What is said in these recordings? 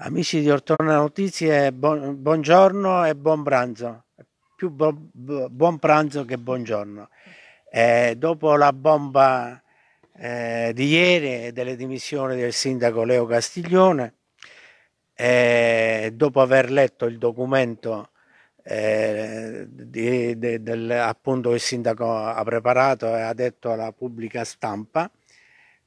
Amici di Ortona Notizie, buongiorno e buon pranzo. Più buon pranzo che buongiorno. Eh, dopo la bomba eh, di ieri e delle dimissioni del sindaco Leo Castiglione, eh, dopo aver letto il documento eh, di, de, del, appunto, che il sindaco ha preparato e ha detto alla pubblica stampa,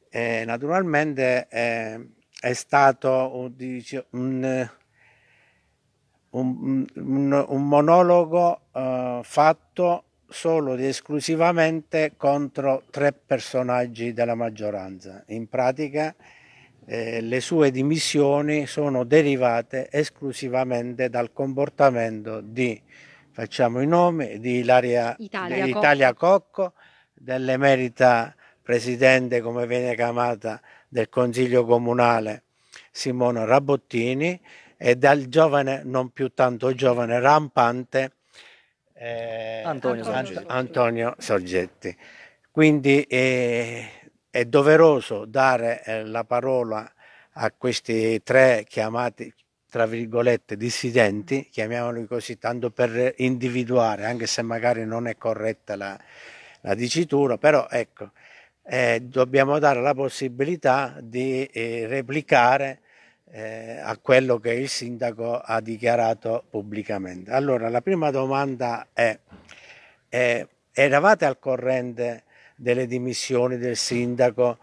eh, naturalmente eh, è stato oh, un, un, un, un monologo uh, fatto solo ed esclusivamente contro tre personaggi della maggioranza. In pratica eh, le sue dimissioni sono derivate esclusivamente dal comportamento di, facciamo i nomi, di Ilaria Italia, Italia Cocco, dell'emerita presidente, come viene chiamata, del Consiglio Comunale Simone Rabottini e dal giovane, non più tanto giovane, rampante eh, Antonio, Sorgetti. Antonio Sorgetti. Quindi eh, è doveroso dare eh, la parola a questi tre chiamati, tra virgolette, dissidenti, chiamiamoli così, tanto per individuare, anche se magari non è corretta la, la dicitura, però ecco, eh, dobbiamo dare la possibilità di eh, replicare eh, a quello che il sindaco ha dichiarato pubblicamente. Allora, la prima domanda è, eravate al corrente delle dimissioni del sindaco?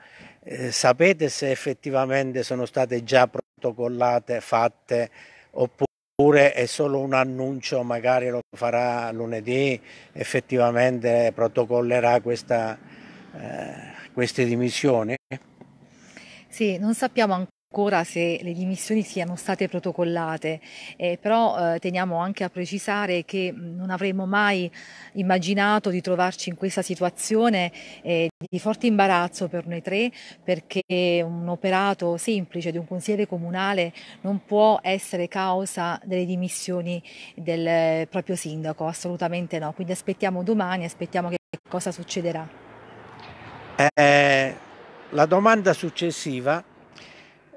Eh, sapete se effettivamente sono state già protocollate, fatte oppure oppure è solo un annuncio, magari lo farà lunedì, effettivamente protocollerà questa, eh, queste dimissioni? Sì, non sappiamo ancora ancora se le dimissioni siano state protocollate, eh, però eh, teniamo anche a precisare che mm, non avremmo mai immaginato di trovarci in questa situazione eh, di forte imbarazzo per noi tre perché un operato semplice di un consigliere comunale non può essere causa delle dimissioni del proprio sindaco, assolutamente no, quindi aspettiamo domani, aspettiamo che cosa succederà. Eh, la domanda successiva,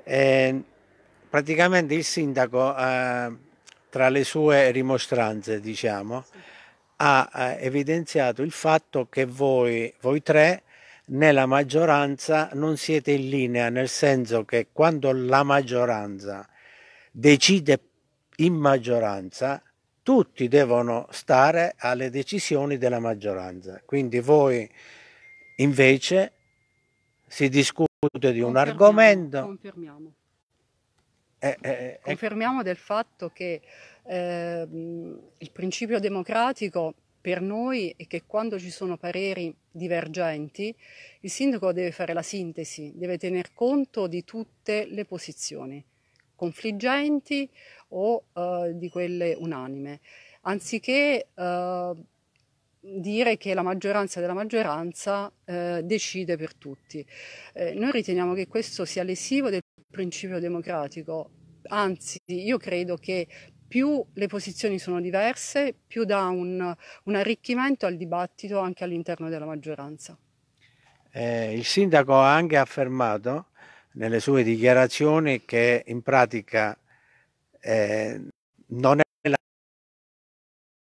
eh, praticamente il sindaco eh, tra le sue rimostranze diciamo, sì. ha eh, evidenziato il fatto che voi, voi tre nella maggioranza non siete in linea, nel senso che quando la maggioranza decide in maggioranza, tutti devono stare alle decisioni della maggioranza. Quindi voi Invece si discute di un argomento. Confermiamo. Eh, eh, eh ecco. confermiamo del fatto che eh, il principio democratico per noi è che quando ci sono pareri divergenti il sindaco deve fare la sintesi, deve tener conto di tutte le posizioni confliggenti o eh, di quelle unanime, anziché eh, dire che la maggioranza della maggioranza eh, decide per tutti. Eh, noi riteniamo che questo sia lesivo del principio democratico, anzi io credo che più le posizioni sono diverse, più dà un, un arricchimento al dibattito anche all'interno della maggioranza. Eh, il sindaco ha anche affermato nelle sue dichiarazioni che in pratica eh, non è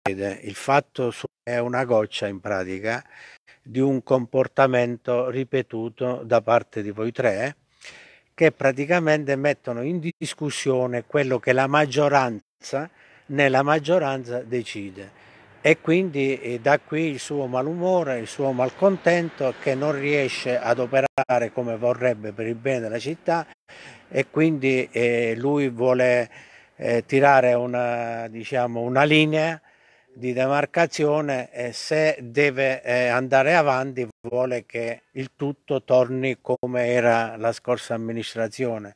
il fatto è una goccia in pratica di un comportamento ripetuto da parte di voi tre che praticamente mettono in discussione quello che la maggioranza nella maggioranza decide e quindi da qui il suo malumore, il suo malcontento che non riesce ad operare come vorrebbe per il bene della città e quindi eh, lui vuole eh, tirare una, diciamo, una linea di demarcazione e se deve eh, andare avanti vuole che il tutto torni come era la scorsa amministrazione,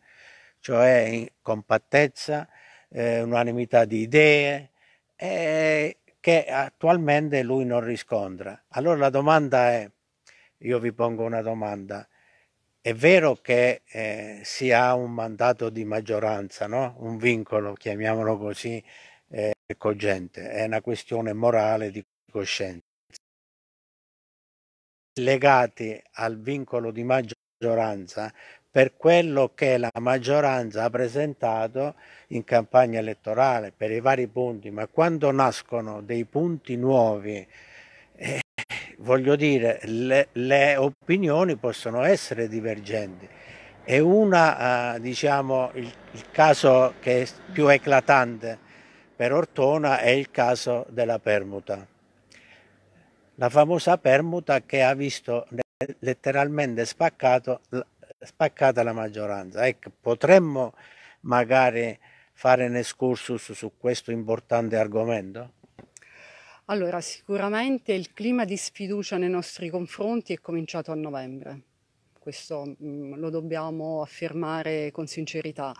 cioè in compattezza, eh, unanimità di idee e che attualmente lui non riscontra. Allora la domanda è, io vi pongo una domanda, è vero che eh, si ha un mandato di maggioranza, no? un vincolo, chiamiamolo così, è cogente, è una questione morale di coscienza. Legati al vincolo di maggioranza per quello che la maggioranza ha presentato in campagna elettorale per i vari punti, ma quando nascono dei punti nuovi, eh, voglio dire, le, le, opinioni possono essere divergenti. E una, eh, diciamo, il, il caso che è più eclatante per Ortona è il caso della permuta. La famosa permuta che ha visto letteralmente spaccato, spaccata la maggioranza. Ecco, potremmo magari fare un excursus su questo importante argomento? Allora, sicuramente il clima di sfiducia nei nostri confronti è cominciato a novembre questo mm, lo dobbiamo affermare con sincerità.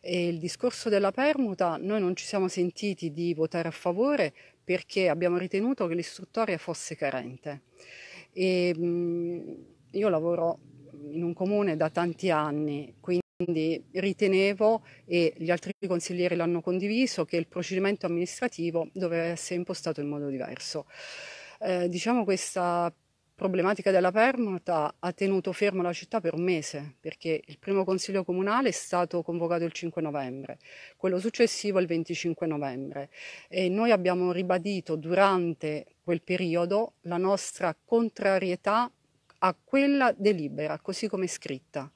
E il discorso della permuta, noi non ci siamo sentiti di votare a favore perché abbiamo ritenuto che l'istruttoria fosse carente. E, mh, mm, io lavoro in un comune da tanti anni, quindi ritenevo, e gli altri consiglieri l'hanno condiviso, che il procedimento amministrativo doveva essere impostato in modo diverso. Eh, diciamo questa problematica della permuta ha tenuto ferma la città per un mese, perché il primo consiglio comunale è stato convocato il 5 novembre, quello successivo il 25 novembre e noi abbiamo ribadito durante quel periodo la nostra contrarietà a quella delibera, così come scritta.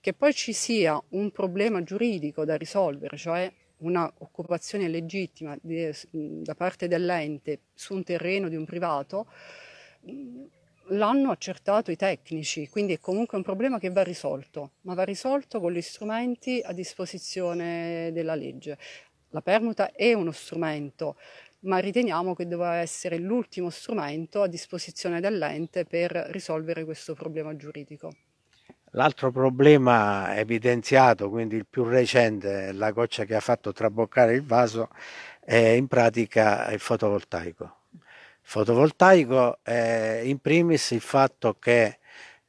Che poi ci sia un problema giuridico da risolvere, cioè una occupazione legittima da parte dell'ente su un terreno di un privato, l'hanno accertato i tecnici, quindi è comunque un problema che va risolto, ma va risolto con gli strumenti a disposizione della legge. La permuta è uno strumento, ma riteniamo che doveva essere l'ultimo strumento a disposizione dell'ente per risolvere questo problema giuridico. L'altro problema evidenziato, quindi il più recente, la goccia che ha fatto traboccare il vaso, è in pratica il fotovoltaico fotovoltaico, eh, in primis il fatto che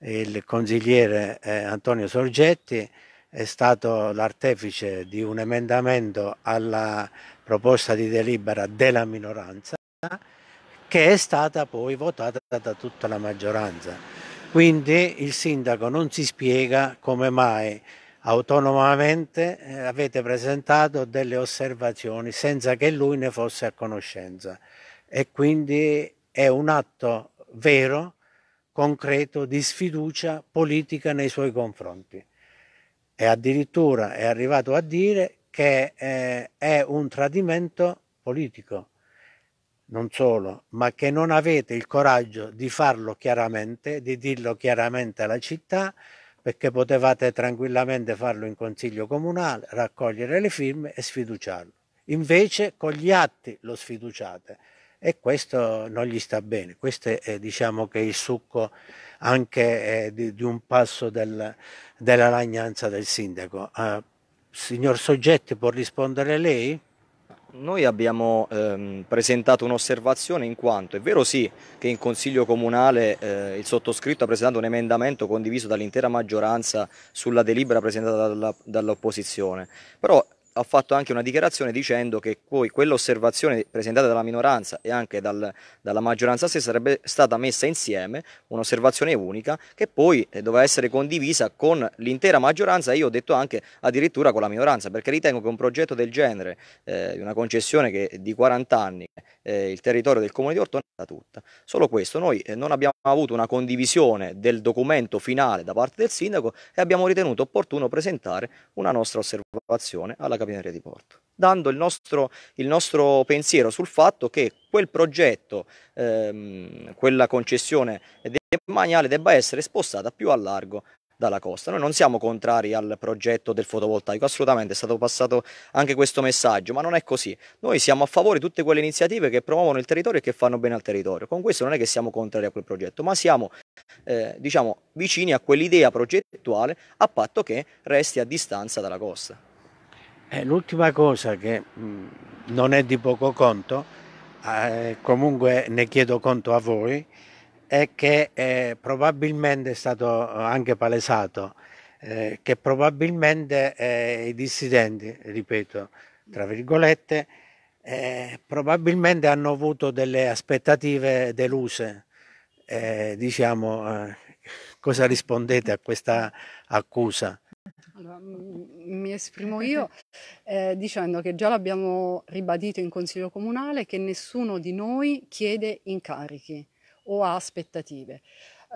il consigliere eh, Antonio Sorgetti è stato l'artefice di un emendamento alla proposta di delibera della minoranza che è stata poi votata da tutta la maggioranza. Quindi il sindaco non si spiega come mai autonomamente eh, avete presentato delle osservazioni senza che lui ne fosse a conoscenza e quindi è un atto vero, concreto, di sfiducia politica nei suoi confronti. E addirittura è arrivato a dire che eh, è un tradimento politico, non solo, ma che non avete il coraggio di farlo chiaramente, di dirlo chiaramente alla città, perché potevate tranquillamente farlo in consiglio comunale, raccogliere le firme e sfiduciarlo. Invece con gli atti lo sfiduciate e questo non gli sta bene. Questo è diciamo che il succo anche eh, di, di, un passo del, della lagnanza del sindaco. Eh, signor Soggetti, può rispondere lei? Noi abbiamo ehm, presentato un'osservazione in quanto è vero sì che in Consiglio Comunale eh, il sottoscritto ha presentato un emendamento condiviso dall'intera maggioranza sulla delibera presentata dall'opposizione, però ha fatto anche una dichiarazione dicendo che poi quell'osservazione presentata dalla minoranza e anche dal, dalla maggioranza stessa sarebbe stata messa insieme, un'osservazione unica, che poi eh, doveva essere condivisa con l'intera maggioranza e io ho detto anche addirittura con la minoranza, perché ritengo che un progetto del genere, eh, una concessione che, di 40 anni, eh, il territorio del comune di Ortona è tutta. Solo questo, noi eh, non abbiamo avuto una condivisione del documento finale da parte del sindaco e abbiamo ritenuto opportuno presentare una nostra osservazione alla capitale Capitaneria di Porto, dando il nostro, il nostro pensiero sul fatto che quel progetto, ehm, quella concessione demaniale debba essere spostata più a largo dalla costa. Noi non siamo contrari al progetto del fotovoltaico, assolutamente, è stato passato anche questo messaggio, ma non è così. Noi siamo a favore di tutte quelle iniziative che promuovono il territorio e che fanno bene al territorio. Con questo non è che siamo contrari a quel progetto, ma siamo eh, diciamo, vicini a quell'idea progettuale a patto che resti a distanza dalla costa. E eh, l'ultima cosa che mm, non è di poco conto, eh, comunque ne chiedo conto a voi, è che eh, probabilmente è stato eh, anche palesato eh, che probabilmente eh, i dissidenti, ripeto, tra virgolette, probabilmente hanno avuto delle aspettative deluse. diciamo, cosa rispondete a questa accusa? Allora, mi esprimo io eh, dicendo che già l'abbiamo ribadito in Consiglio Comunale che nessuno di noi chiede incarichi o ha aspettative.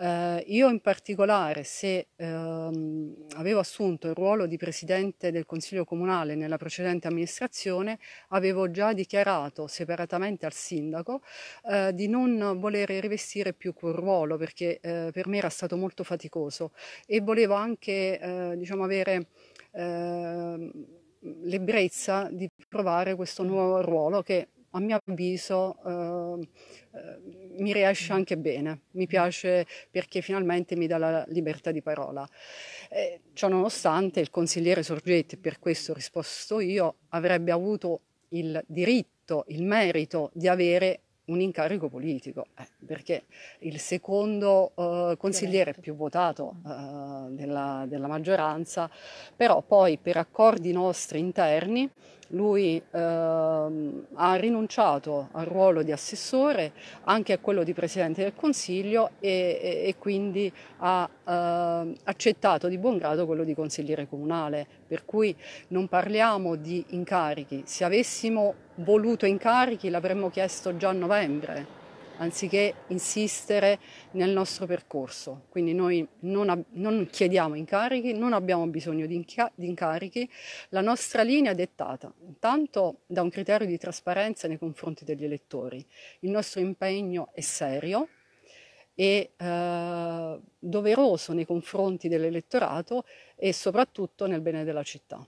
Eh, io in particolare, se ehm, avevo assunto il ruolo di presidente del Consiglio Comunale nella precedente amministrazione, avevo già dichiarato separatamente al sindaco eh, di non volere rivestire più quel ruolo perché eh, per me era stato molto faticoso e volevo anche eh, diciamo, avere ehm, l'ebbrezza di provare questo nuovo ruolo che a mio avviso ehm, mi riesce anche bene, mi piace perché finalmente mi dà la libertà di parola. Eh, ciononostante il consigliere Sorgetti, per questo ho risposto io, avrebbe avuto il diritto, il merito di avere un incarico politico, eh, perché il secondo eh, consigliere più votato mm. eh, della, della, maggioranza, però poi per accordi nostri interni lui ehm, ha rinunciato al ruolo di assessore, anche a quello di Presidente del Consiglio e, e, e quindi ha ehm, accettato di buon grado quello di consigliere comunale, per cui non parliamo di incarichi. Se avessimo voluto incarichi l'avremmo chiesto già a novembre anziché insistere nel nostro percorso. Quindi noi non, ab- non chiediamo incarichi, non abbiamo bisogno di, inca- di incarichi, la nostra linea è dettata intanto da un criterio di trasparenza nei confronti degli elettori, il nostro impegno è serio, e eh, doveroso nei confronti dell'elettorato e soprattutto nel bene della città.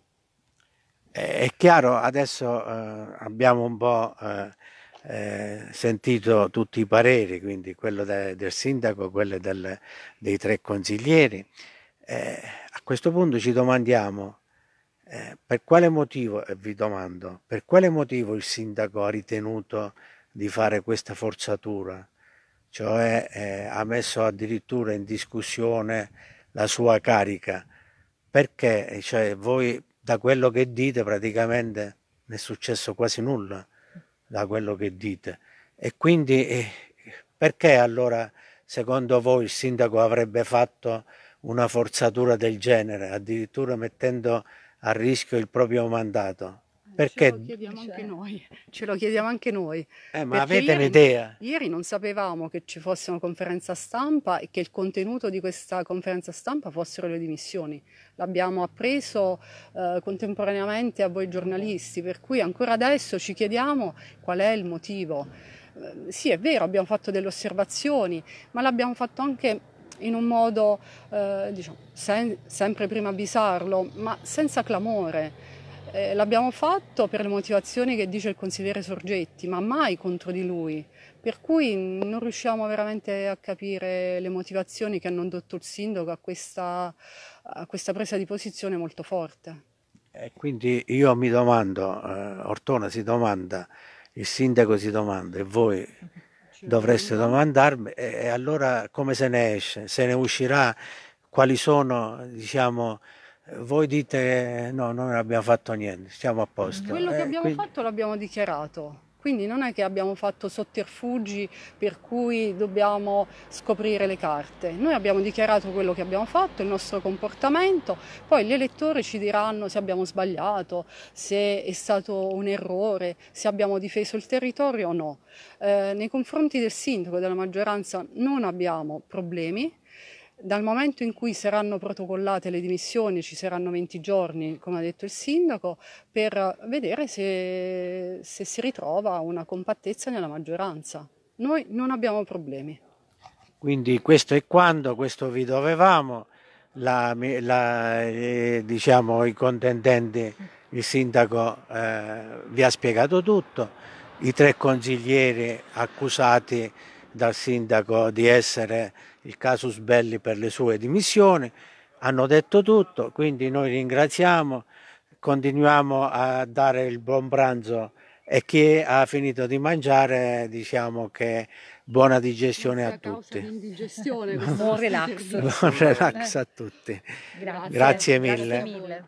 È chiaro, adesso eh, abbiamo un po' eh, eh, sentito tutti i pareri, quindi quello de, del sindaco, quello del, dei tre consiglieri. Eh, a questo punto ci domandiamo eh, per quale motivo, e vi domando, per quale motivo il sindaco ha ritenuto di fare questa forzatura, cioè eh, ha messo addirittura in discussione la sua carica, perché cioè, voi da quello che dite praticamente non è successo quasi nulla da quello che dite. E quindi eh, perché allora secondo voi il sindaco avrebbe fatto una forzatura del genere, addirittura mettendo a rischio il proprio mandato? Perché? Ce lo chiediamo cioè... anche noi. Ce lo chiediamo anche noi. Eh, ma avete un'idea? Ieri non sapevamo che ci fosse una conferenza stampa e che il contenuto di questa conferenza stampa fossero le dimissioni. L'abbiamo appreso eh, contemporaneamente a voi giornalisti, per cui ancora adesso ci chiediamo qual è il motivo. Eh, sì, è vero, abbiamo fatto delle osservazioni, ma l'abbiamo fatto anche in un modo, eh, diciamo, sen- sempre prima avvisarlo, ma senza clamore eh, l'abbiamo fatto per le motivazioni che dice il consigliere Sorgetti, ma mai contro di lui, per cui non riusciamo veramente a capire le motivazioni che hanno indotto il sindaco a questa, a questa presa di posizione molto forte. Eh, quindi io mi domando, eh, Ortona si domanda, il sindaco si domanda e voi dovreste domandarmi e allora come se ne esce? Se ne uscirà? Quali sono diciamo, voi dite no, noi non abbiamo fatto niente, siamo a posto. Quello eh, che abbiamo quindi... fatto l'abbiamo dichiarato. Quindi non è che abbiamo fatto sotterfugi per cui dobbiamo scoprire le carte. Noi abbiamo dichiarato quello che abbiamo fatto, il nostro comportamento, poi gli elettori ci diranno se abbiamo sbagliato, se è stato un errore, se abbiamo difeso il territorio o no. Eh, nei confronti del sindaco e della maggioranza non abbiamo problemi, dal momento in cui saranno protocollate le dimissioni, ci saranno 20 giorni, come ha detto il sindaco, per vedere se, se si ritrova una compattezza nella maggioranza. Noi non abbiamo problemi. Quindi questo è quando, questo vi dovevamo, la, la, eh, diciamo, i contendenti, il sindaco eh, vi ha spiegato tutto, i tre consiglieri accusati dal sindaco di essere il casus belli per le sue dimissioni, hanno detto tutto, quindi noi ringraziamo, continuiamo a dare il buon pranzo e chi ha finito di mangiare diciamo che buona digestione a tutti. Buon relax. buon relax a tutti. Grazie, Grazie mille. Grazie mille.